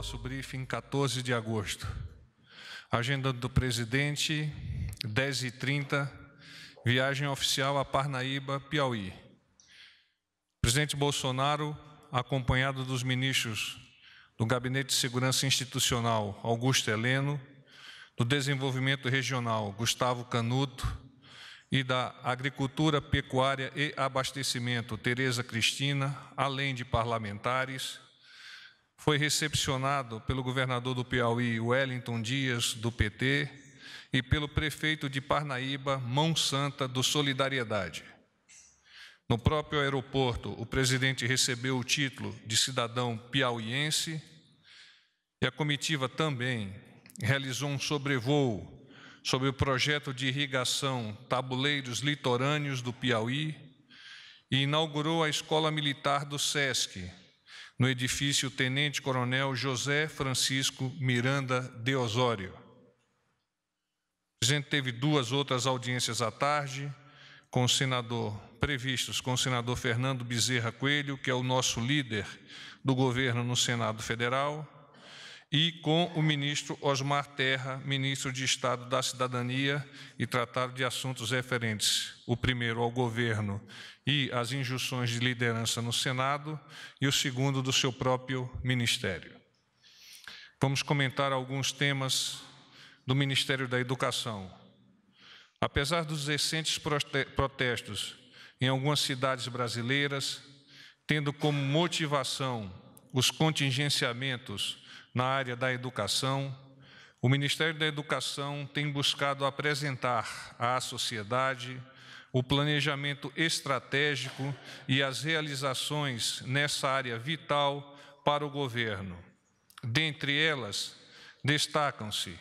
nosso briefing 14 de agosto. Agenda do presidente, 10h30, viagem oficial a Parnaíba, Piauí. Presidente Bolsonaro, acompanhado dos ministros do Gabinete de Segurança Institucional, Augusto Heleno, do Desenvolvimento Regional, Gustavo Canuto, e da Agricultura, Pecuária e Abastecimento, Tereza Cristina, além de parlamentares, foi recepcionado pelo governador do Piauí, Wellington Dias, do PT, e pelo prefeito de Parnaíba, Mão Santa, do Solidariedade. No próprio aeroporto, o presidente recebeu o título de cidadão piauiense e a comitiva também realizou um sobrevoo sobre o projeto de irrigação Tabuleiros Litorâneos do Piauí e inaugurou a Escola Militar do SESC, no edifício Tenente Coronel José Francisco Miranda de Osório. A gente teve duas outras audiências à tarde com o senador, previstos com o senador Fernando Bezerra Coelho, que é o nosso líder do governo no Senado Federal, e com o ministro Osmar Terra, ministro de Estado da Cidadania, e tratar de assuntos referentes, o primeiro ao governo e às injunções de liderança no Senado, e o segundo do seu próprio ministério. Vamos comentar alguns temas do Ministério da Educação. Apesar dos recentes protestos em algumas cidades brasileiras, tendo como motivação os contingenciamentos na área da educação, o Ministério da Educação tem buscado apresentar à sociedade o planejamento estratégico e as realizações nessa área vital para o governo. Dentre elas, destacam-se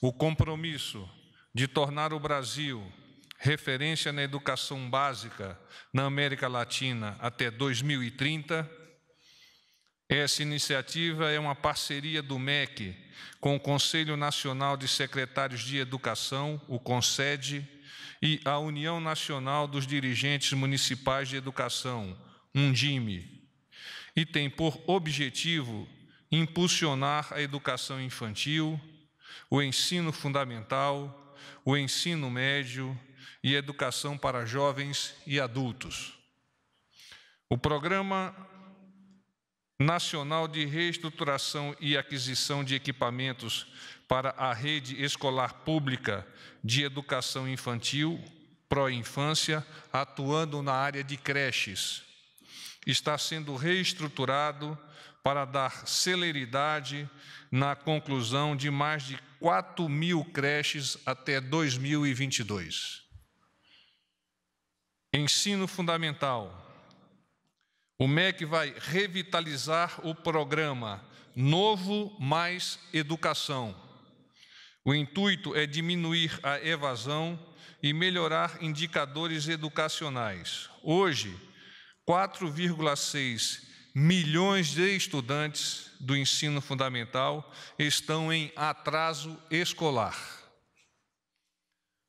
o compromisso de tornar o Brasil referência na educação básica na América Latina até 2030 essa iniciativa é uma parceria do MEC com o Conselho Nacional de Secretários de Educação, o Consede, e a União Nacional dos Dirigentes Municipais de Educação, UNDIME, e tem por objetivo impulsionar a educação infantil, o ensino fundamental, o ensino médio e educação para jovens e adultos. O programa Nacional de Reestruturação e Aquisição de Equipamentos para a Rede Escolar Pública de Educação Infantil, Pró-Infância, atuando na área de creches. Está sendo reestruturado para dar celeridade na conclusão de mais de 4 mil creches até 2022. Ensino Fundamental o MEC é vai revitalizar o programa Novo Mais Educação. O intuito é diminuir a evasão e melhorar indicadores educacionais. Hoje, 4,6 milhões de estudantes do ensino fundamental estão em atraso escolar.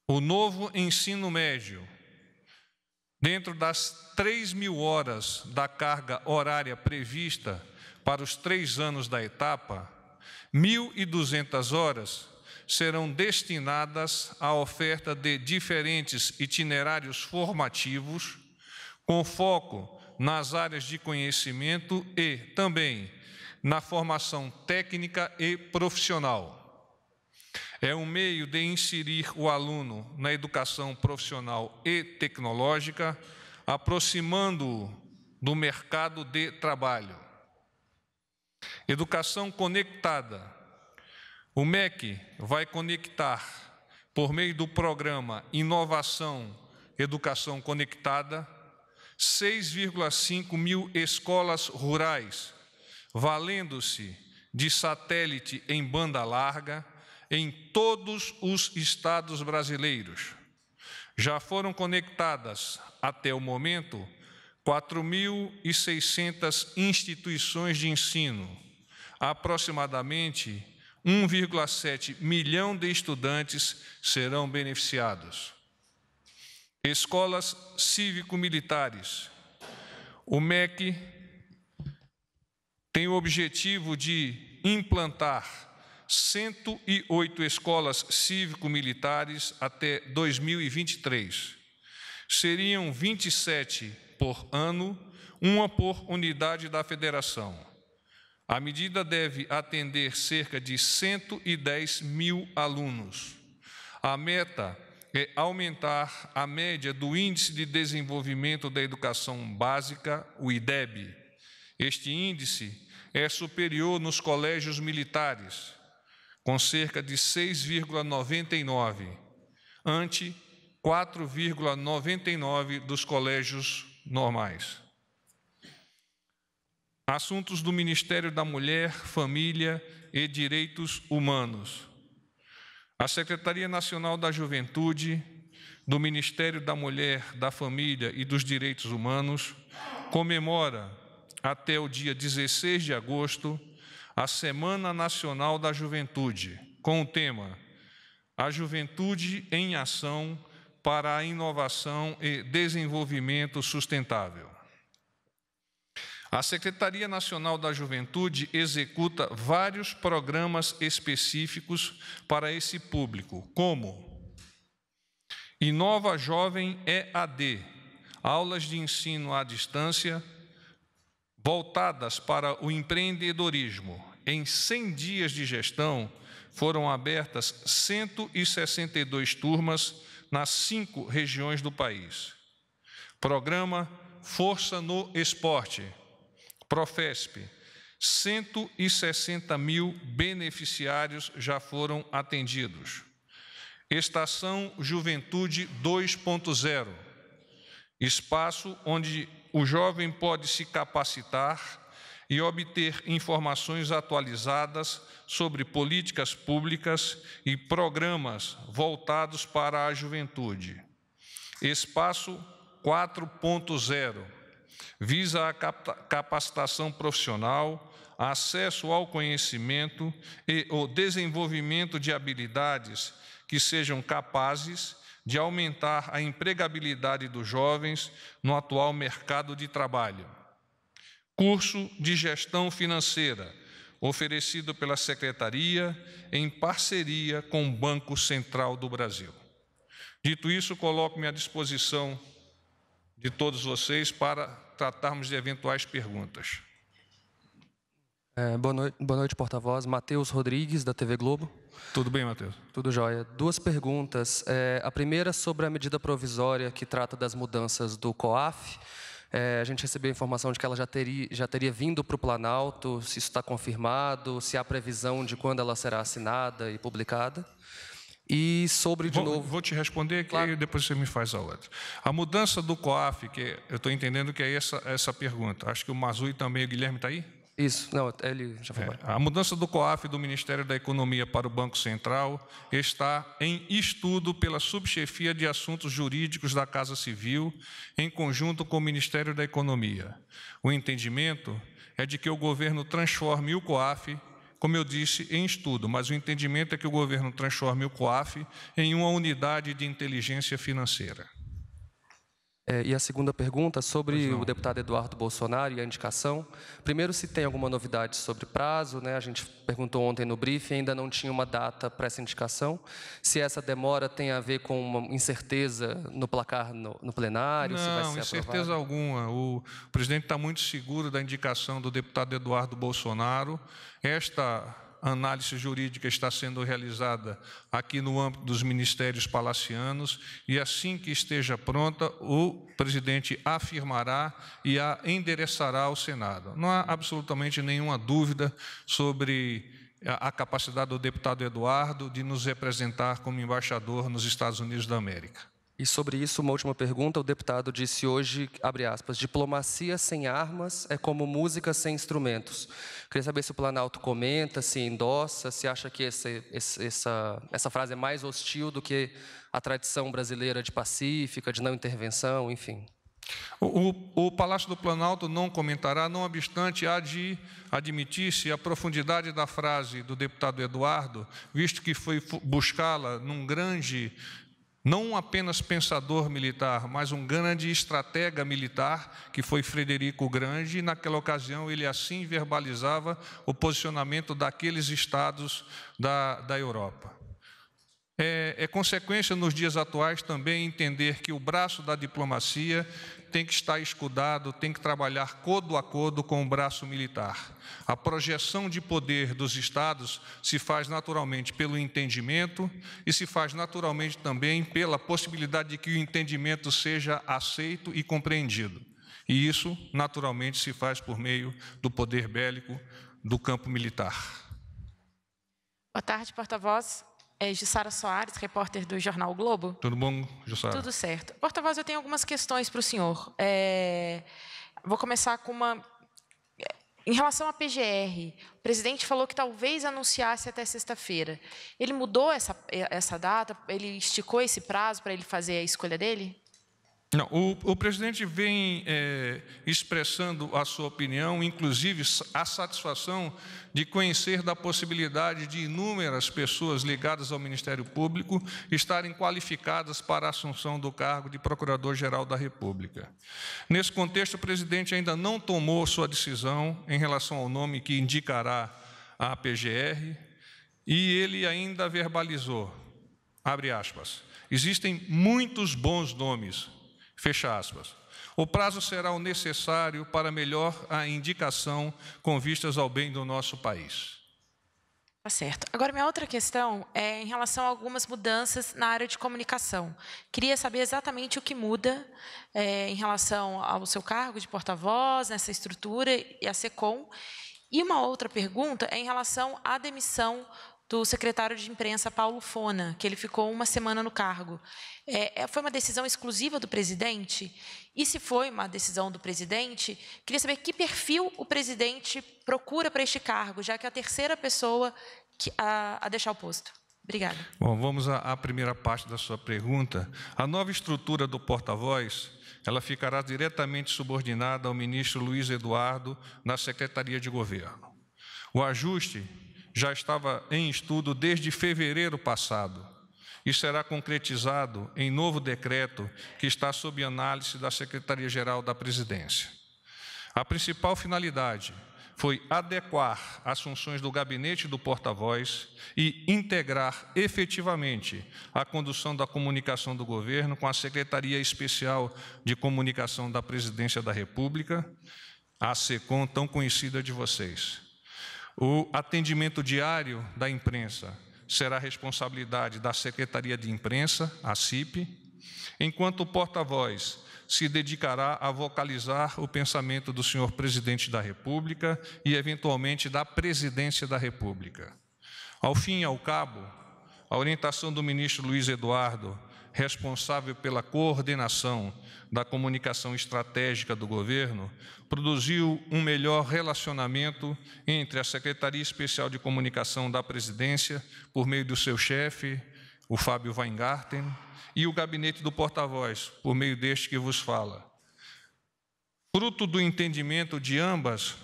O novo ensino médio Dentro das 3 mil horas da carga horária prevista para os três anos da etapa, 1.200 horas serão destinadas à oferta de diferentes itinerários formativos, com foco nas áreas de conhecimento e também na formação técnica e profissional. É um meio de inserir o aluno na educação profissional e tecnológica, aproximando-o do mercado de trabalho. Educação conectada. O MEC vai conectar, por meio do programa Inovação Educação Conectada, 6,5 mil escolas rurais, valendo-se de satélite em banda larga em todos os estados brasileiros. Já foram conectadas, até o momento, 4.600 instituições de ensino, aproximadamente 1,7 milhão de estudantes serão beneficiados. Escolas cívico-militares. O MEC tem o objetivo de implantar 108 escolas cívico-militares até 2023. Seriam 27 por ano, uma por unidade da federação. A medida deve atender cerca de 110 mil alunos. A meta é aumentar a média do Índice de Desenvolvimento da Educação Básica, o IDEB. Este índice é superior nos colégios militares, com cerca de 6,99, ante 4,99 dos colégios normais. Assuntos do Ministério da Mulher, Família e Direitos Humanos. A Secretaria Nacional da Juventude, do Ministério da Mulher, da Família e dos Direitos Humanos comemora até o dia 16 de agosto a Semana Nacional da Juventude, com o tema A Juventude em Ação para a Inovação e Desenvolvimento Sustentável. A Secretaria Nacional da Juventude executa vários programas específicos para esse público, como Inova Jovem EAD, aulas de ensino à distância voltadas para o empreendedorismo. Em 100 dias de gestão, foram abertas 162 turmas nas cinco regiões do país. Programa Força no Esporte, Profesp, 160 mil beneficiários já foram atendidos. Estação Juventude 2.0, espaço onde o jovem pode se capacitar e obter informações atualizadas sobre políticas públicas e programas voltados para a juventude. Espaço 4.0 visa a capacitação profissional, acesso ao conhecimento e o desenvolvimento de habilidades que sejam capazes de aumentar a empregabilidade dos jovens no atual mercado de trabalho. Curso de Gestão Financeira, oferecido pela Secretaria em parceria com o Banco Central do Brasil. Dito isso, coloco-me à disposição de todos vocês para tratarmos de eventuais perguntas. É, boa, noite, boa noite, porta-voz. Matheus Rodrigues, da TV Globo. Tudo bem, Matheus? Tudo jóia. Duas perguntas. É, a primeira é sobre a medida provisória que trata das mudanças do COAF. É, a gente recebeu a informação de que ela já teria, já teria vindo para o Planalto, se isso está confirmado, se há previsão de quando ela será assinada e publicada. E sobre, de vou, novo. Vou te responder, que claro. depois você me faz a outra. A mudança do COAF, que eu estou entendendo que é essa, essa pergunta. Acho que o Mazui também, o Guilherme está aí? Isso, não, é, ele já foi. É, a mudança do COAF do Ministério da Economia para o Banco Central está em estudo pela subchefia de assuntos jurídicos da Casa Civil, em conjunto com o Ministério da Economia. O entendimento é de que o governo transforme o COAF, como eu disse, em estudo, mas o entendimento é que o governo transforme o COAF em uma unidade de inteligência financeira. É, e a segunda pergunta, é sobre o deputado Eduardo Bolsonaro e a indicação. Primeiro, se tem alguma novidade sobre prazo. Né? A gente perguntou ontem no briefing, ainda não tinha uma data para essa indicação. Se essa demora tem a ver com uma incerteza no placar no, no plenário? Não, se vai ser incerteza aprovado. alguma. O presidente está muito seguro da indicação do deputado Eduardo Bolsonaro. Esta análise jurídica está sendo realizada aqui no âmbito dos ministérios palacianos e assim que esteja pronta, o presidente afirmará e a endereçará ao Senado. Não há absolutamente nenhuma dúvida sobre a capacidade do deputado Eduardo de nos representar como embaixador nos Estados Unidos da América. E sobre isso, uma última pergunta. O deputado disse hoje, abre aspas, diplomacia sem armas é como música sem instrumentos. Queria saber se o Planalto comenta, se endossa, se acha que esse, esse, essa, essa frase é mais hostil do que a tradição brasileira de pacífica, de não intervenção, enfim. O, o, o, Palácio do Planalto não comentará, não obstante, há de admitir-se a profundidade da frase do deputado Eduardo, visto que foi buscá-la num grande não apenas pensador militar, mas um grande estratega militar, que foi Frederico o Grande, e naquela ocasião ele assim verbalizava o posicionamento daqueles estados da, da Europa. É, é, consequência nos dias atuais também entender que o braço da diplomacia tem que estar escudado, tem que trabalhar codo a codo com o braço militar. A projeção de poder dos Estados se faz naturalmente pelo entendimento e se faz naturalmente também pela possibilidade de que o entendimento seja aceito e compreendido. E isso, naturalmente, se faz por meio do poder bélico do campo militar. Boa tarde, porta-voz. É Jussara Soares, repórter do Jornal Globo. Tudo bom, Jussara? Tudo certo. Porta-voz, eu tenho algumas questões para o senhor. É... Vou começar com uma é, em relação à PGR, o presidente falou que talvez anunciasse até sexta-feira. Ele mudou essa, é, essa data? Ele esticou esse prazo para ele fazer a escolha dele? Não, o, o presidente vem é, expressando a sua opinião, inclusive a satisfação de conhecer da possibilidade de inúmeras pessoas ligadas ao Ministério Público estarem qualificadas para a assunção do cargo de Procurador-Geral da República. Nesse contexto, o presidente ainda não tomou sua decisão em relação ao nome que indicará a PGR e ele ainda verbalizou, abre aspas, existem muitos bons nomes Fecha aspas. O prazo será o necessário para melhor a indicação com vistas ao bem do nosso país. Tá certo. Agora, minha outra questão é em relação a algumas mudanças na área de comunicação. Queria saber exatamente o que muda é, em relação ao seu cargo de porta-voz, nessa estrutura e a SECOM. E uma outra pergunta é em relação à demissão do secretário de imprensa Paulo Fona, que ele ficou uma semana no cargo. É, é, foi uma decisão exclusiva do presidente? E se foi uma decisão do presidente, queria saber que perfil o presidente procura para este cargo, já que é a terceira pessoa que, a, a deixar o posto. Obrigada. Bom, vamos à, à primeira parte da sua pergunta. A nova estrutura do porta-voz ela ficará diretamente subordinada ao ministro Luiz Eduardo na Secretaria de Governo. O ajuste já estava em estudo desde fevereiro passado e será concretizado em novo decreto que está sob análise da Secretaria-Geral da Presidência. A principal finalidade foi adequar as funções do gabinete do porta-voz e integrar efetivamente a condução da comunicação do governo com a Secretaria Especial de Comunicação da Presidência da República, a SECOM, tão conhecida de vocês. O atendimento diário da imprensa será responsabilidade da Secretaria de Imprensa, a CIP, enquanto o porta-voz se dedicará a vocalizar o pensamento do senhor presidente da República e, eventualmente, da presidência da República. Ao fim e ao cabo, a orientação do ministro Luiz Eduardo responsável pela coordenação da comunicação estratégica do governo, produziu um melhor relacionamento entre a Secretaria Especial de Comunicação da Presidência, por meio do seu chefe, o Fábio Weingarten, e o gabinete do porta-voz, por meio deste que vos fala. Fruto do entendimento de ambas,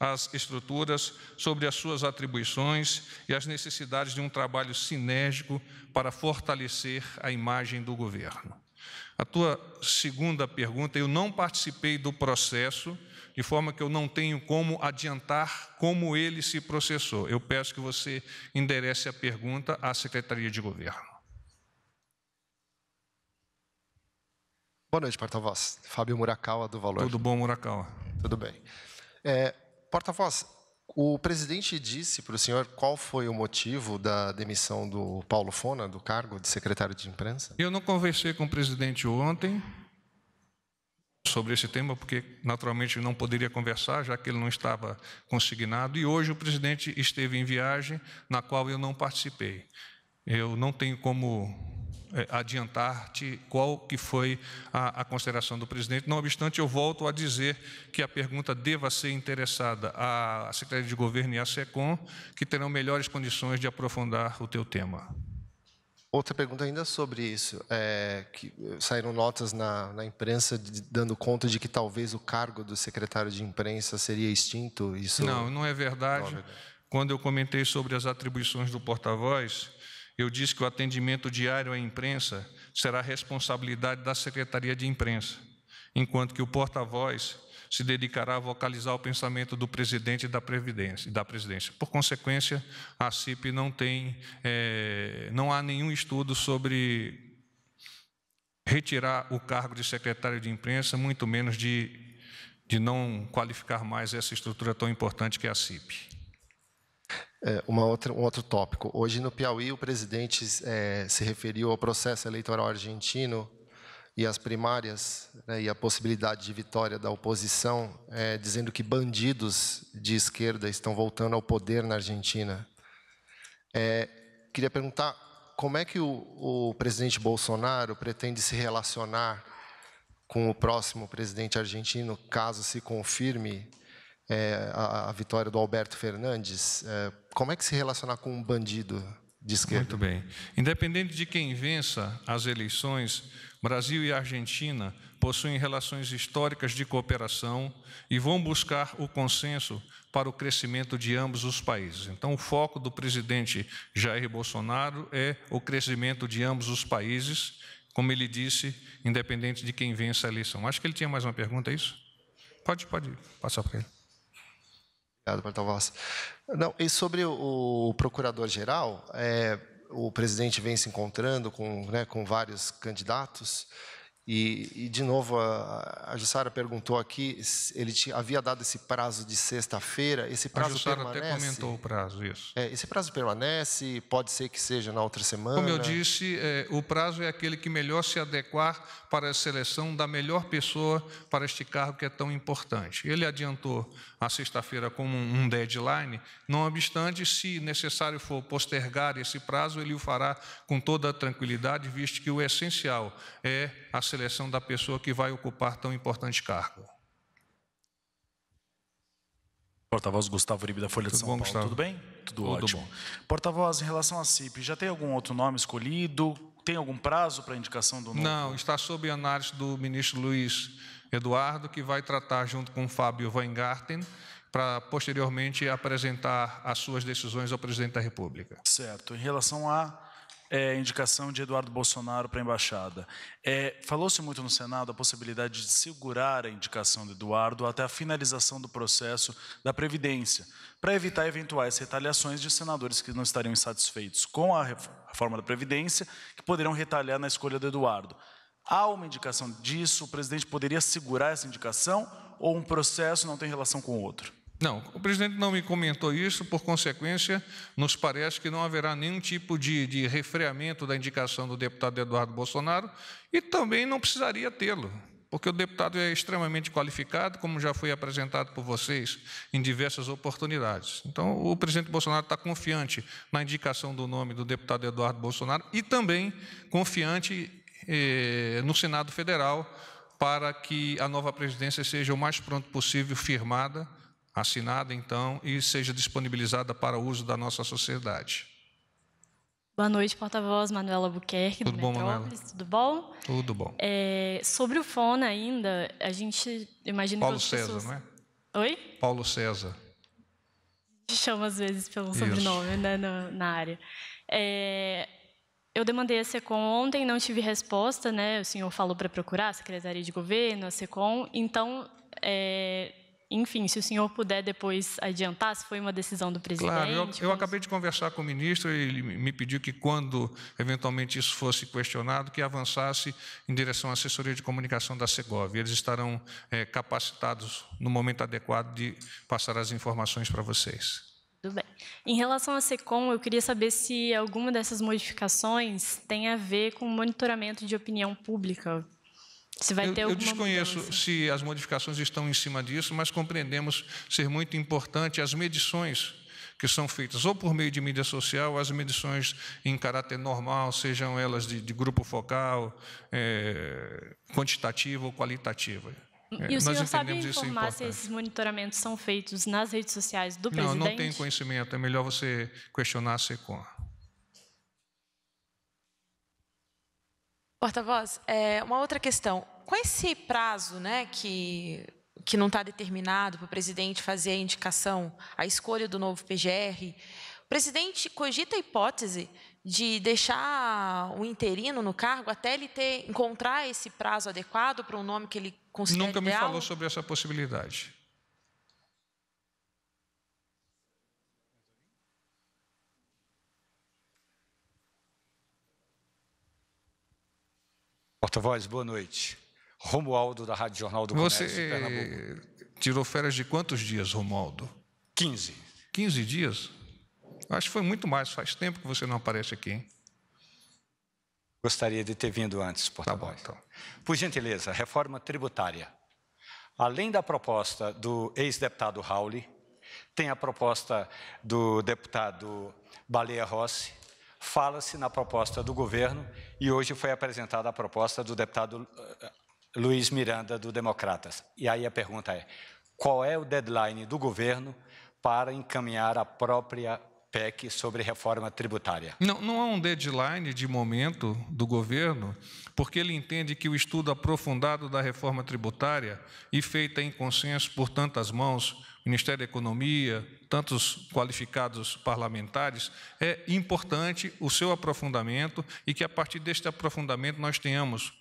as estruturas, sobre as suas atribuições e as necessidades de um trabalho sinérgico para fortalecer a imagem do governo. A tua segunda pergunta, eu não participei do processo, de forma que eu não tenho como adiantar como ele se processou. Eu peço que você enderece a pergunta à Secretaria de Governo. Boa noite, porta-voz. Fábio Murakawa, do Valor. Tudo bom, Murakawa? Tudo bem. É, porta-voz, o presidente disse para o senhor qual foi o motivo da demissão do Paulo Fona, do cargo de secretário de imprensa? Eu não conversei com o presidente ontem sobre esse tema, porque naturalmente não poderia conversar, já que ele não estava consignado. E hoje o presidente esteve em viagem, na qual eu não participei. Eu não tenho como é, adiantar-te qual que foi a, a, consideração do presidente. Não obstante, eu volto a dizer que a pergunta deva ser interessada à Secretaria de Governo e à SECOM, que terão melhores condições de aprofundar o teu tema. Outra pergunta ainda sobre isso, é, que eh, saíram notas na, na imprensa de, dando conta de que talvez o cargo do secretário de imprensa seria extinto. Isso não, não é verdade. Não é verdade. Quando eu comentei sobre as atribuições do porta-voz, eu disse que o atendimento diário à imprensa será responsabilidade da Secretaria de Imprensa, enquanto que o porta-voz se dedicará a vocalizar o pensamento do presidente da Previdência, da presidência. Por consequência, a CIP não tem, é, não há nenhum estudo sobre retirar o cargo de secretário de imprensa, muito menos de, de não qualificar mais essa estrutura tão importante que é a CIP. É, uma outra, um outro tópico. Hoje no Piauí, o presidente é, se referiu ao processo eleitoral argentino e às primárias né, e à possibilidade de vitória da oposição, é, dizendo que bandidos de esquerda estão voltando ao poder na Argentina. É, queria perguntar como é que o, o presidente Bolsonaro pretende se relacionar com o próximo presidente argentino, caso se confirme é, a, a, vitória do Alberto Fernandes. É, como é que se relacionar com um bandido de esquerda? Muito bem. Independente de quem vença as eleições, Brasil e Argentina possuem relações históricas de cooperação e vão buscar o consenso para o crescimento de ambos os países. Então, o foco do presidente Jair Bolsonaro é o crescimento de ambos os países, como ele disse, independente de quem vença a eleição. Acho que ele tinha mais uma pergunta, é isso? Pode, pode passar para ele. Obrigado, Marta Voss. Não, e sobre o procurador-geral, é, o presidente vem se encontrando com, né, com vários candidatos. E, e de novo, a, a Jussara perguntou aqui, ele tinha, havia dado esse prazo de sexta-feira, esse prazo a Jussara permanece? até comentou o prazo, isso. É, esse prazo permanece, pode ser que seja na outra semana? Como eu disse, é, o prazo é aquele que melhor se adequar para a seleção da melhor pessoa para este cargo que é tão importante. Ele adiantou a sexta-feira como um deadline, não obstante, se necessário for postergar esse prazo, ele o fará com toda a tranquilidade, visto que o essencial é a seleção da pessoa que vai ocupar tão importante cargo. Porta-voz Gustavo Uribe da Folha Tudo de São bom, Paulo. Gustavo? Tudo bem? Tudo, Tudo ótimo. Porta-voz, em relação à CIP, já tem algum outro nome escolhido? Tem algum prazo para indicação do nome? Não, está sob análise do ministro Luiz Eduardo, que vai tratar junto com o Fábio Weingarten, para posteriormente apresentar as suas decisões ao presidente da República. Certo. Em relação a é, indicação de Eduardo Bolsonaro para a embaixada. É, Falou-se muito no Senado a possibilidade de segurar a indicação de Eduardo até a finalização do processo da Previdência, para evitar eventuais retaliações de senadores que não estariam insatisfeitos com a reforma da Previdência, que poderão retalhar na escolha do Eduardo. Há uma indicação disso? O presidente poderia segurar essa indicação ou um processo não tem relação com o outro? Não, o presidente não me comentou isso, por consequência, nos parece que não haverá nenhum tipo de, de refreamento da indicação do deputado Eduardo Bolsonaro e também não precisaria tê-lo, porque o deputado é extremamente qualificado, como já foi apresentado por vocês em diversas oportunidades. Então, o presidente Bolsonaro está confiante na indicação do nome do deputado Eduardo Bolsonaro e também confiante eh, no Senado Federal para que a nova presidência seja o mais pronto possível firmada assinada então e seja disponibilizada para uso da nossa sociedade. Boa noite, porta-voz Manuela Buquerque, Tudo do bom, Manuela? Tudo bom? Tudo bom. É, sobre o Fona ainda, a gente imagina Paulo que César, pessoas... não é? Oi? Paulo César. Chama às vezes pelo Isso. sobrenome né, na, na área. É, eu demandei a SECOM ontem, não tive resposta, né? O senhor falou para procurar a Secretaria de Governo, a SECOM. Então, é, enfim, se o senhor puder depois adiantar, se foi uma decisão do presidente. Claro, eu, eu acabei de conversar com o ministro e ele me pediu que, quando eventualmente isso fosse questionado, que avançasse em direção à assessoria de comunicação da Segov. Eles estarão é, capacitados no momento adequado de passar as informações para vocês. Tudo bem. Em relação à SECOM, eu queria saber se alguma dessas modificações tem a ver com o monitoramento de opinião pública, se vai eu, ter eu desconheço mudança. se as modificações estão em cima disso, mas compreendemos ser muito importante as medições que são feitas ou por meio de mídia social, as medições em caráter normal, sejam elas de, de grupo focal, é, quantitativa ou qualitativa. É, e o senhor sabe informar se esses monitoramentos são feitos nas redes sociais do não, presidente? Não, não tenho conhecimento. É melhor você questionar a SECOM. Porta-voz, é, uma outra questão com esse prazo né, que, que não está determinado para o presidente fazer a indicação, a escolha do novo PGR, o presidente cogita a hipótese de deixar o interino no cargo até ele ter encontrar esse prazo adequado para um nome que ele considera Nunca ideal? me falou sobre essa possibilidade. Porta-voz, boa noite. Romualdo, da Rádio Jornal do Brasil. Você Pernambuco. tirou férias de quantos dias, Romualdo? 15. 15 dias? Acho que foi muito mais. Faz tempo que você não aparece aqui. Hein? Gostaria de ter vindo antes, porta favor. Tá bom, então. Por gentileza, reforma tributária. Além da proposta do ex-deputado Rauli, tem a proposta do deputado Baleia Rossi, fala-se na proposta do governo e hoje foi apresentada a proposta do deputado eh, Luiz Miranda, do Democratas. E aí a pergunta é: qual é o deadline do governo para encaminhar a própria PEC sobre reforma tributária? Não, não há um deadline de momento do governo, porque ele entende que o estudo aprofundado da reforma tributária e feita em consenso por tantas mãos, Ministério da Economia, tantos qualificados parlamentares, é importante o seu aprofundamento e que a partir deste aprofundamento nós tenhamos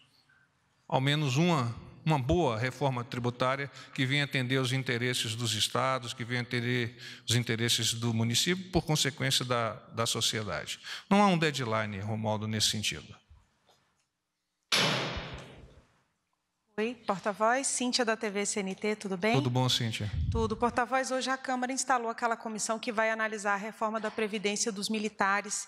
ao menos uma, uma boa reforma tributária que venha atender os interesses dos estados, que venha atender os interesses do município, por consequência da, da sociedade. Não há um deadline, Romualdo, nesse sentido. Oi, porta-voz, Cíntia da TV CNT, tudo bem? Tudo bom, Cíntia. Tudo. Porta-voz, hoje a Câmara instalou aquela comissão que vai analisar a reforma da Previdência dos militares.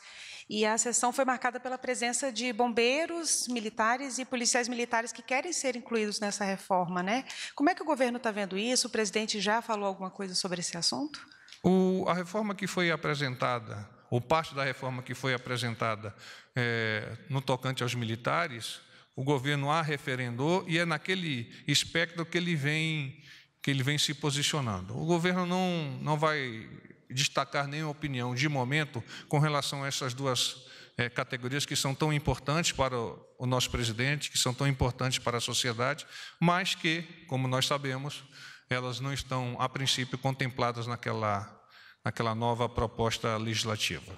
E a sessão foi marcada pela presença de bombeiros militares e policiais militares que querem ser incluídos nessa reforma, né? Como é que o governo está vendo isso? O presidente já falou alguma coisa sobre esse assunto? O, a reforma que foi apresentada, ou parte da reforma que foi apresentada é, no tocante aos militares, o governo a referendou e é naquele espectro que ele vem que ele vem se posicionando. O governo não, não vai destacar nenhuma opinião de momento com relação a essas duas é, categorias que são tão importantes para o, o nosso presidente, que são tão importantes para a sociedade, mas que, como nós sabemos, elas não estão, a princípio, contempladas naquela, naquela nova proposta legislativa.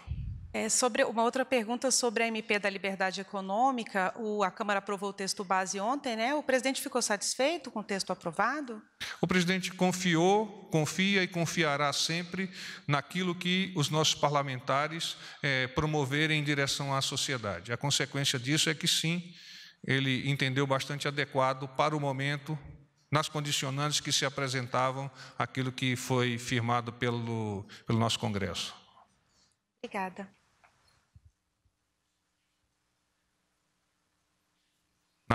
É sobre uma outra pergunta sobre a MP da Liberdade Econômica, o, a Câmara aprovou o texto base ontem, né? O presidente ficou satisfeito com o texto aprovado? O presidente confiou, confia e confiará sempre naquilo que os nossos parlamentares é, promoverem em direção à sociedade. A consequência disso é que sim, ele entendeu bastante adequado para o momento nas condicionantes que se apresentavam aquilo que foi firmado pelo, pelo nosso Congresso. Obrigada.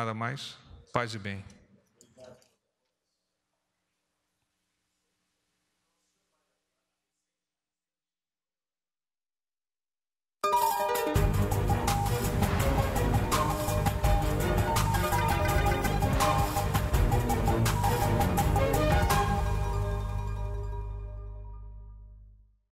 Nada mais? Paz e bem.